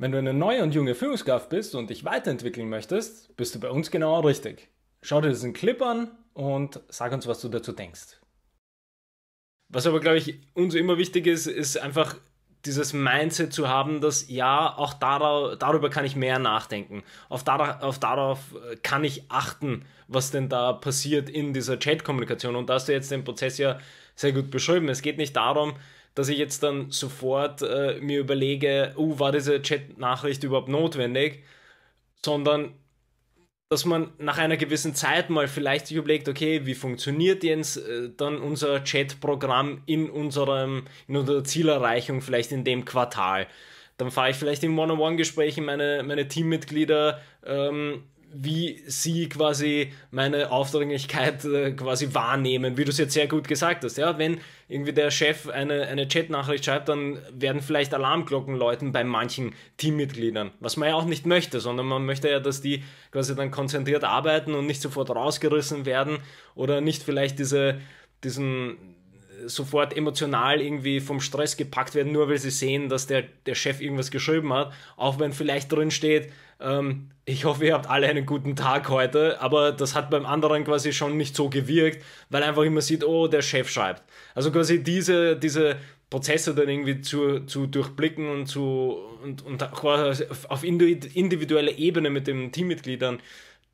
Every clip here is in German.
Wenn du eine neue und junge Führungskraft bist und dich weiterentwickeln möchtest, bist du bei uns genau richtig. Schau dir diesen Clip an und sag uns, was du dazu denkst. Was aber, glaube ich, uns immer wichtig ist, ist einfach dieses Mindset zu haben, dass ja, auch darauf, darüber kann ich mehr nachdenken. Auf, dar, auf darauf äh, kann ich achten, was denn da passiert in dieser Chat-Kommunikation. Und da hast du jetzt den Prozess ja sehr gut beschrieben. Es geht nicht darum, dass ich jetzt dann sofort äh, mir überlege, oh, war diese Chat-Nachricht überhaupt notwendig, sondern dass man nach einer gewissen Zeit mal vielleicht sich überlegt, okay, wie funktioniert jetzt äh, dann unser Chat-Programm in, in unserer Zielerreichung, vielleicht in dem Quartal. Dann fahre ich vielleicht im One-on-One-Gespräch meine, meine Teammitglieder ähm, wie sie quasi meine Aufdringlichkeit äh, quasi wahrnehmen, wie du es jetzt sehr gut gesagt hast. Ja, wenn irgendwie der Chef eine, eine Chat-Nachricht schreibt, dann werden vielleicht Alarmglocken läuten bei manchen Teammitgliedern, was man ja auch nicht möchte, sondern man möchte ja, dass die quasi dann konzentriert arbeiten und nicht sofort rausgerissen werden oder nicht vielleicht diese, diesen sofort emotional irgendwie vom Stress gepackt werden, nur weil sie sehen, dass der, der Chef irgendwas geschrieben hat, auch wenn vielleicht drin steht, ähm, ich hoffe, ihr habt alle einen guten Tag heute, aber das hat beim anderen quasi schon nicht so gewirkt, weil einfach immer sieht, oh, der Chef schreibt. Also quasi diese, diese Prozesse dann irgendwie zu, zu durchblicken und, zu, und, und auf individueller Ebene mit den Teammitgliedern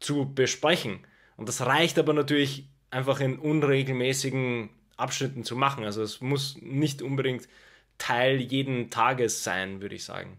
zu besprechen. Und das reicht aber natürlich einfach in unregelmäßigen Abschnitten zu machen. Also es muss nicht unbedingt Teil jeden Tages sein, würde ich sagen.